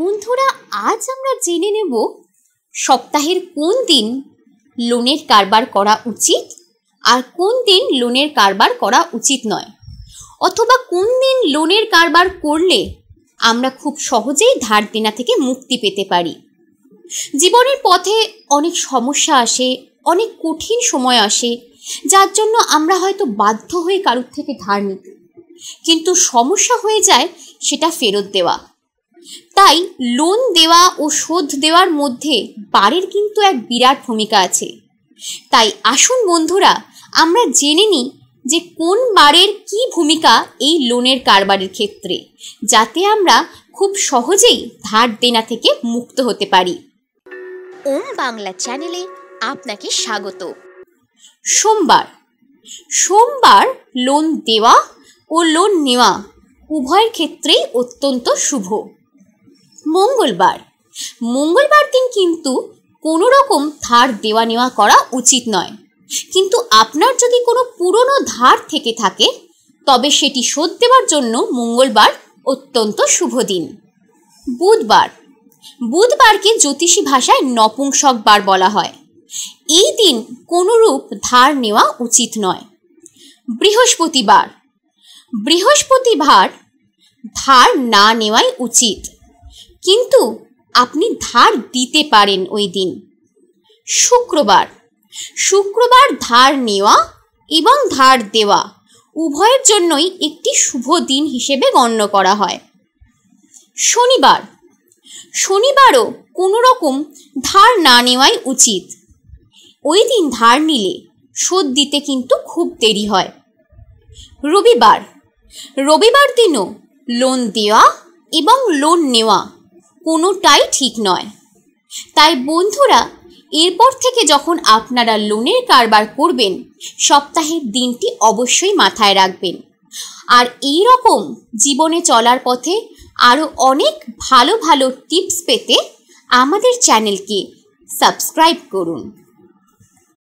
বন্ধুরা আজ আমরা জেনে নেব সপ্তাহের কোন দিন লোনের কারবার করা উচিত আর কোন দিন লোনের কারবার করা উচিত নয় অথবা কোন দিন লোনের কারবার করলে আমরা খুব সহজেই ধার দেনা থেকে মুক্তি পেতে পারি জীবনের পথে অনেক সমস্যা আসে অনেক কঠিন সময় আসে যার জন্য আমরা হয়তো বাধ্য হয়ে কারুর থেকে ধার নিতে কিন্তু সমস্যা হয়ে যায় সেটা ফেরত দেওয়া তাই লোন দেওয়া ও শোধ দেওয়ার মধ্যে বাড়ির কিন্তু এক বিরাট ভূমিকা আছে তাই আসুন বন্ধুরা আমরা জেনে নিই যে কোন বারের কি ভূমিকা এই লোনের কারবারের ক্ষেত্রে যাতে আমরা খুব সহজেই ধার দেনা থেকে মুক্ত হতে পারি ওম বাংলা চ্যানেলে আপনাকে স্বাগত সোমবার সোমবার লোন দেওয়া ও লোন নেওয়া উভয়ের ক্ষেত্রেই অত্যন্ত শুভ মঙ্গলবার মঙ্গলবার দিন কিন্তু কোনো রকম ধার দেওয়া নেওয়া করা উচিত নয় কিন্তু আপনার যদি কোনো পুরনো ধার থেকে থাকে তবে সেটি শোধ দেওয়ার জন্য মঙ্গলবার অত্যন্ত শুভ দিন বুধবার বুধবারকে জ্যোতিষী ভাষায় নপুংসক বার বলা হয় এই দিন কোনোরূপ ধার নেওয়া উচিত নয় বৃহস্পতিবার বৃহস্পতিবার ধার না নেওয়াই উচিত কিন্তু আপনি ধার দিতে পারেন ওই দিন শুক্রবার শুক্রবার ধার নেওয়া এবং ধার দেওয়া উভয়ের জন্যই একটি শুভ দিন হিসেবে গণ্য করা হয় শনিবার শনিবারও কোনো রকম ধার না নেওয়াই উচিত ওই দিন ধার নিলে শোধ দিতে কিন্তু খুব দেরি হয় রবিবার রবিবার দিনও লোন দেওয়া এবং লোন নেওয়া কোনোটাই ঠিক নয় তাই বন্ধুরা এরপর থেকে যখন আপনারা লোনের কারবার করবেন সপ্তাহের দিনটি অবশ্যই মাথায় রাখবেন আর এই রকম জীবনে চলার পথে আরও অনেক ভালো ভালো টিপস পেতে আমাদের চ্যানেলকে সাবস্ক্রাইব করুন